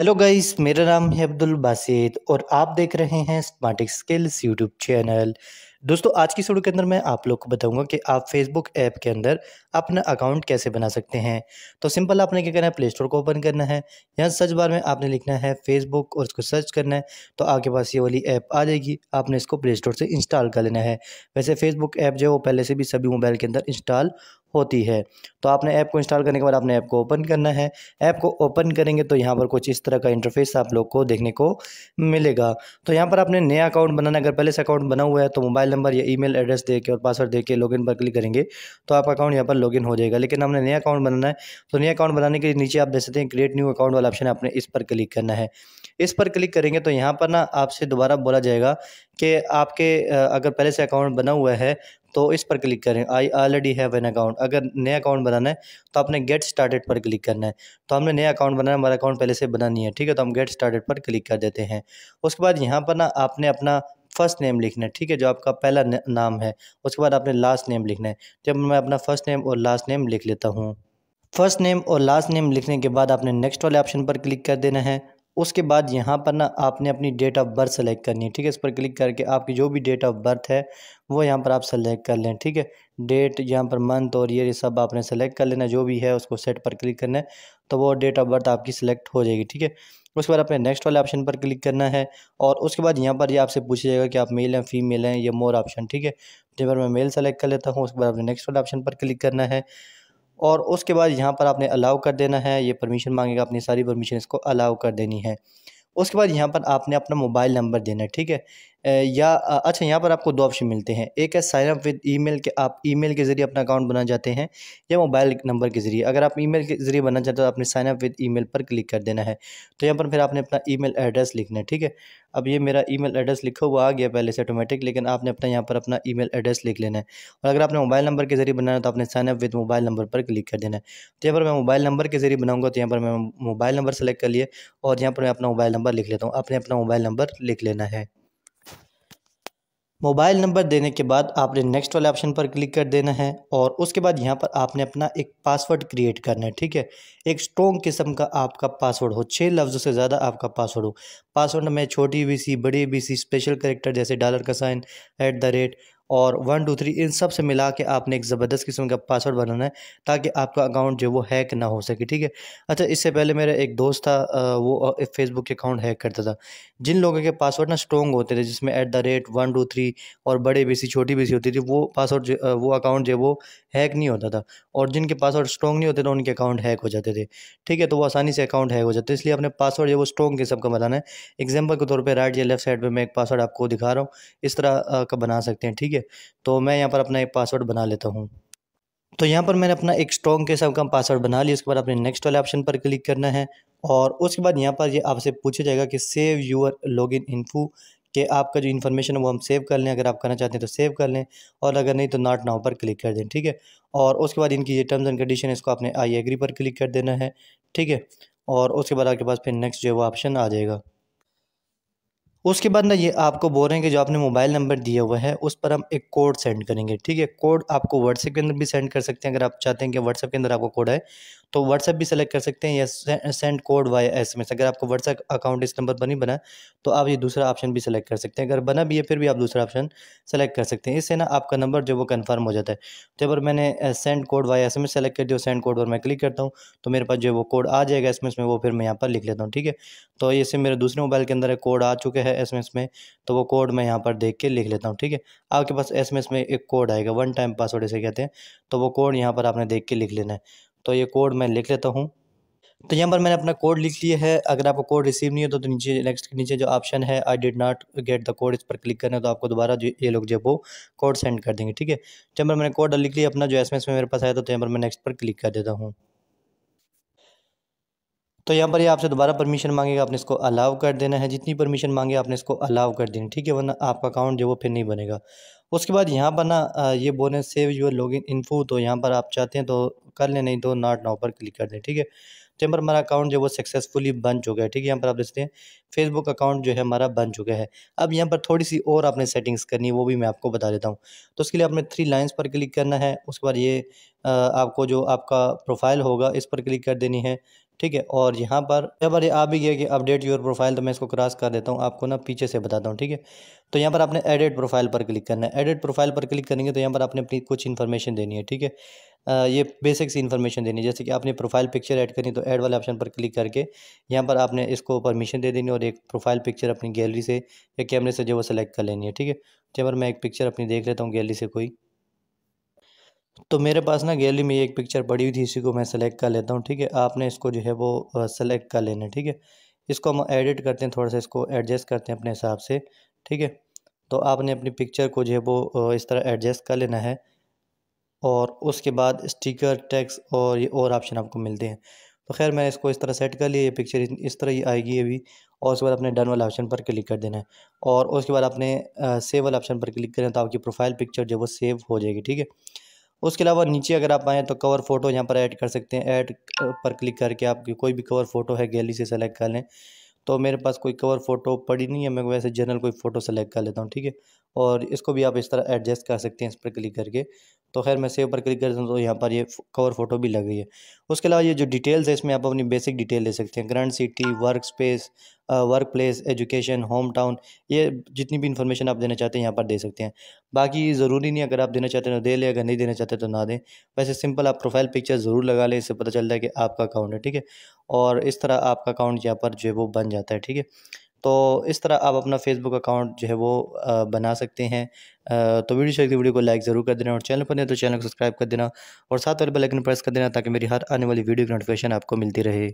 hello guys मेरा नाम है अब्दुल बासित और आप देख रहे हैं स्मार्टिक स्किल्स यूट्यूब चैनल दोस्तों आज की वीडियो के अंदर मैं आप लोग को बताऊंगा कि आप फेसबुक ऐप के अंदर अपना अकाउंट कैसे बना सकते हैं तो सिंपल आपने क्या करना है प्ले स्टोर को ओपन करना है यहाँ सर्च बार में आपने लिखना है फेसबुक और उसको सर्च करना है तो आपके पास ये वाली ऐप आ जाएगी आपने इसको प्ले स्टोर से इंस्टॉल कर लेना है वैसे फेसबुक ऐप जो है वो पहले से भी सभी मोबाइल के अंदर इंस्टॉल होती है तो आपने ऐप को इंस्टॉल करने के बाद आपने ऐप को ओपन करना है ऐप को ओपन करेंगे तो यहाँ पर कुछ इस तरह का इंटरफेस आप लोग को देखने को मिलेगा तो यहाँ पर आपने नया अकाउंट बनाना अगर पहले से अकाउंट बना हुआ है तो मोबाइल नंबर या ईमेल एड्रेस दे और पासवर्ड दे के लॉगिन पर क्लिक करेंगे तो आपका अकाउंट यहाँ पर लॉग हो जाएगा लेकिन हमने नया अकाउंट बनाना है तो नया अकाउंट बनाने के नीचे आप देख सकते हैं क्रिएट न्यू अकाउंट वाला ऑप्शन है आपने इस पर क्लिक करना है इस पर क्लिक करेंगे तो यहाँ पर ना आपसे दोबारा बोला जाएगा कि आपके अगर पहले से अकाउंट बना हुआ है तो इस पर क्लिक करें I already have an account अगर नया अकाउंट बनाना है तो आपने गेट स्टार्टेड पर क्लिक करना है तो हमने नया अकाउंट बनाना है हमारा अकाउंट पहले से बना नहीं है ठीक है तो हम गेट स्टार्टेड पर क्लिक कर देते हैं उसके बाद यहाँ पर ना आपने अपना फर्स्ट नेम लिखना है ठीक है जो आपका पहला नाम है उसके बाद आपने लास्ट नेम लिखना है जब मैं अपना फ़र्स्ट नेम और लास्ट नेम लिख लेता हूँ फर्स्ट नेम और लास्ट नेम लिखने के बाद आपने नेक्स्ट वाले ऑप्शन पर क्लिक कर देना है उसके बाद यहाँ पर ना आपने अपनी डेट ऑफ बर्थ सेलेक्ट करनी है ठीक है इस पर क्लिक करके आपकी जो भी डेट ऑफ बर्थ है वो यहाँ पर आप सेलेक्ट कर लें ठीक है डेट यहाँ पर मंथ और ये सब आपने सेलेक्ट कर लेना जो भी है उसको सेट पर क्लिक करना है तो वो डेट ऑफ बर्थ आपकी सेलेक्ट हो जाएगी ठीक है उसके बाद अपने नेक्स्ट वाले ऑप्शन पर क्लिक करना है और उसके बाद यहाँ पर ये आपसे पूछा जाएगा कि आप मेल हैं फीमेल हैं ये मोर ऑप्शन ठीक है जब मैं मेल सेलेक्ट कर लेता हूँ उसके बाद अपने नेक्स्ट वाले ऑप्शन पर क्लिक करना है और उसके बाद यहाँ पर आपने अलाउ कर देना है ये परमिशन मांगेगा अपनी सारी परमिशन इसको अलाउ कर देनी है उसके बाद यहाँ पर आपने अपना मोबाइल नंबर देना है ठीक है या अच्छा यहाँ पर आपको दो ऑप्शन मिलते हैं एक है साइन अप विद ईमेल के आप ईमेल के ज़रिए अपना अकाउंट बना जाते हैं या मोबाइल नंबर के ज़रिए अगर आप ईमेल के ज़रिए बनना चाहते हो तो आपने साइन अप विद ईमेल पर क्लिक कर देना है तो यहाँ पर फिर आपने अपना ईमेल एड्रेस लिखना है ठीक है अब ये मेरा ईमेल एड्रेस लिखा हुआ आ गया पहले से ऑटोमेटिक लेकिन आपने अपना यहाँ पर अपना ईमेल एड्रेस लिख लेना है और अगर आपने मोबाइल नंबर के ज़रिए बनाना है तो आपने sign up with mobile number पर क्लिक कर देना है तो यहाँ पर मैं मोबाइल नंबर के ज़रिए बनाऊँगा तो यहाँ पर मैं मोबाइल नंबर सेलेक्ट कर लिए और यहाँ पर मैं अपना मोबाइल नंबर नंबर लिख लेता हूँ आपने अपना मोबाइल नंबर लिख लेना है मोबाइल नंबर देने के बाद आपने नेक्स्ट वाले ऑप्शन पर क्लिक कर देना है और उसके बाद यहाँ पर आपने अपना एक पासवर्ड क्रिएट करना है ठीक है एक स्ट्रॉन्ग किस्म का आपका पासवर्ड हो छः लफ्ज़ों से ज़्यादा आपका पासवर्ड हो पासवर्ड में छोटी बी सी बड़ी बी सी स्पेशल करेक्टर जैसे डॉलर का साइन एट द रेट और वन टू थ्री इन सब से मिला के आपने एक ज़बरदस्त किस्म का पासवर्ड बनाना है ताकि आपका अकाउंट जो वो हैक ना हो सके ठीक है अच्छा इससे पहले मेरा एक दोस्त था वो फेसबुक के अकाउंट हैक करता था जिन लोगों के पासवर्ड ना स्ट्रॉन्ग होते थे जिसमें at the rate one two three और बड़े बी सी छोटी बी सी होती थी वो पासवर्ड वो अकाउंट जो वो हैक नहीं होता था और जिनके पासवर्ड स्ट्रॉन्ग नहीं होते थे तो उनके अकाउंट हैक हो जाते थे ठीक है तो वो आसानी से अकाउंट हैक हो जाते इसलिए अपने पासवर्ड जो वो स्ट्रॉन्ग किस्म का बनाना है एग्जाम्पल के तौर पर राइट या लेफ्ट साइड पर मैं एक पासवर्ड आपको दिखा रहा हूँ इस तरह का बना सकते हैं ठीक है ठीक है तो मैं यहाँ पर अपना एक पासवर्ड बना लेता हूँ तो यहाँ पर मैंने अपना एक स्ट्रॉन्ग के सब का पासवर्ड बना लिया उसके बाद अपने नेक्स्ट वाले ऑप्शन पर क्लिक करना है और उसके बाद यहाँ पर ये आपसे पूछा जाएगा कि save your log in info कि आपका जो इन्फॉर्मेशन है वो हम सेव कर लें अगर आप करना चाहते हैं तो सेव कर लें और अगर नहीं तो नॉट नाउ पर क्लिक कर दें ठीक है और उसके बाद इनकी ये टर्म्स एंड कंडीशन है इसको आपने आई एग्री पर क्लिक कर देना है ठीक है और उसके बाद आपके पास फिर नेक्स्ट जो है वो ऑप्शन आ जाएगा उसके बाद ना ये आपको बोल रहे हैं कि जो आपने मोबाइल नंबर दिया हुआ है उस पर हम एक कोड सेंड करेंगे ठीक है कोड आपको व्हाट्सएप के अंदर भी सेंड कर सकते हैं अगर आप चाहते हैं कि व्हाट्सएप के अंदर आपको कोड है तो व्हाट्सएप भी सेलेक्ट कर सकते हैं या send code via S M S अगर आपको व्हाट्सएप अकाउंट इस नंबर पर नहीं बना तो आप ये दूसरा ऑप्शन भी सेलेक्ट कर सकते हैं अगर बना भी है फिर भी आप दूसरा ऑप्शन सेलेक्ट कर सकते हैं इससे ना आपका नंबर जो वो कन्फर्म हो जाता है जब और मैंने send code via S M S select कर दिया सेंड कोड पर मैं क्लिक करता हूँ तो मेरे पास जो वो कोड आ जाएगा एस एम एस में वो फिर मैं यहाँ पर लिख लेता हूँ ठीक है तो इससे मेरे दूसरे मोबाइल के अंदर कोड आ चुके हैं एस एम एस में तो वो कोड मैं यहाँ पर देख के लिख लेता हूँ ठीक है आपके पास एस में एक कोड आएगा वन टाइम पासवर्ड इसे कहते हैं तो वो कोड यहाँ पर आपने देख के लिख लेना है तो ये कोड मैं लिख लेता हूँ तो यहाँ पर मैंने अपना कोड लिख लिया है अगर आपको कोड रिसीव नहीं होता तो, तो नीचे नेक्स्ट के नीचे जो ऑप्शन है I did not get the code इस पर क्लिक करना तो आपको दोबारा जो ये लोग जो वो कोड सेंड कर देंगे ठीक है जहाँ तो पर मैंने कोड लिख लिया अपना जो एस में मेरे पास आया था तो यहाँ पर मैं नेक्स्ट पर क्लिक कर देता हूँ तो यहाँ पर ये आपसे दोबारा परमिशन मांगेगा आपने इसको अलाउ कर देना है जितनी परमिशन मांगे आपने इसको अलाउ कर देना ठीक है वरना आपका अकाउंट जो वो फिर नहीं बनेगा उसके बाद यहाँ पर ना ये बोले save your log in info तो यहाँ पर आप चाहते हैं तो कर लें नहीं तो नॉट नाउ पर क्लिक कर दें ठीक है तो यहाँ पर हमारा अकाउंट जो है वो सक्सेसफुली बन चुका है ठीक है यहाँ पर आप देखते हैं फेसबुक अकाउंट जो है हमारा बन चुका है अब यहाँ पर थोड़ी सी और आपने सेटिंग्स करनी है वो भी मैं आपको बता देता हूँ तो उसके लिए आपने थ्री लाइन्स पर क्लिक करना है उसके बाद ये आपको जो आपका प्रोफाइल होगा इस पर क्लिक कर देनी है ठीक है और यहाँ पर जब अरे आ भी गया कि अपडेट योर प्रोफाइल तो मैं इसको क्रॉस कर देता हूँ आपको ना पीछे से बताता हूँ ठीक है तो यहाँ पर आपने एडिट प्रोफाइल पर क्लिक करना है एडिट प्रोफाइल पर क्लिक करेंगे तो यहाँ पर आपने अपनी कुछ इन्फॉर्मेशन देनी है ठीक है ये बेसिक सी इन्फॉर्मेशन देनी है जैसे कि आपने प्रोफाइल पिक्चर ऐड करनी तो ऐड वाले ऑप्शन पर क्लिक करके यहाँ पर आपने इसको परमिशन दे देनी और एक प्रोफाइल पिक्चर अपनी गैलरी से या कैमरे से जो वो सेलेक्ट कर लेनी है ठीक है जब पर मैं एक पिक्चर अपनी देख लेता हूँ गैलरी से कोई तो मेरे पास ना गैलरी में एक पिक्चर पड़ी हुई थी इसी को मैं सेलेक्ट कर लेता हूँ ठीक है आपने इसको जो है वो सेलेक्ट कर लेना ठीक है इसको हम एडिट करते हैं थोड़ा सा इसको एडजस्ट करते हैं अपने हिसाब से ठीक है तो आपने अपनी पिक्चर को जो है वो इस तरह एडजस्ट कर लेना है और उसके बाद स्टिकर टैक्स और ये और ऑप्शन आपको मिलते हैं तो खैर मैंने इसको इस तरह सेट कर लिया ये पिक्चर इस तरह ही आएगी अभी और उसके बाद अपने डन वाला ऑप्शन पर क्लिक कर देना है और उसके बाद अपने सेव वाले ऑप्शन पर क्लिक करें तो आपकी प्रोफाइल पिक्चर जो है वो सेव हो जाएगी ठीक है उसके अलावा नीचे अगर आप आएँ तो कवर फ़ोटो यहाँ पर ऐड कर सकते हैं ऐड पर क्लिक करके आपकी कोई भी कवर फ़ोटो है गैली से सेलेक्ट कर लें तो मेरे पास कोई कवर फ़ोटो पड़ी नहीं है मैं वैसे जनरल कोई फ़ोटो सेलेक्ट कर लेता हूँ ठीक है और इसको भी आप इस तरह एडजस्ट कर सकते हैं इस पर क्लिक करके तो खैर मैं सेव पर क्लिक करता हूँ तो यहाँ पर ये कवर फ़ोटो भी लग गई है उसके अलावा ये जो डिटेल्स है इसमें आप अपनी बेसिक डिटेल ले सकते हैं grand city work space work place education home town ये जितनी भी इंफॉर्मेशन आप देना चाहते हैं यहाँ पर दे सकते हैं बाकी ज़रूरी नहीं अगर आप देना चाहते हैं तो दे लें अगर नहीं देना चाहते तो ना दें वैसे सिंपल आप प्रोफाइल पिक्चर ज़रूर लगा लें इससे पता चलता है कि आपका अकाउंट है ठीक है और इस तरह आपका अकाउंट यहाँ पर जो है वो बन जाता है ठीक है तो इस तरह आप अपना फेसबुक अकाउंट जो है वो बना सकते हैं तो वीडियो चाहिए वीडियो को लाइक ज़रूर कर देना और चैनल पर नहीं तो चैनल को सब्सक्राइब कर देना और साथ वाले बेल आइकन प्रेस कर देना ताकि मेरी हर आने वाली वीडियो की नोटिफिकेशन आपको मिलती रहे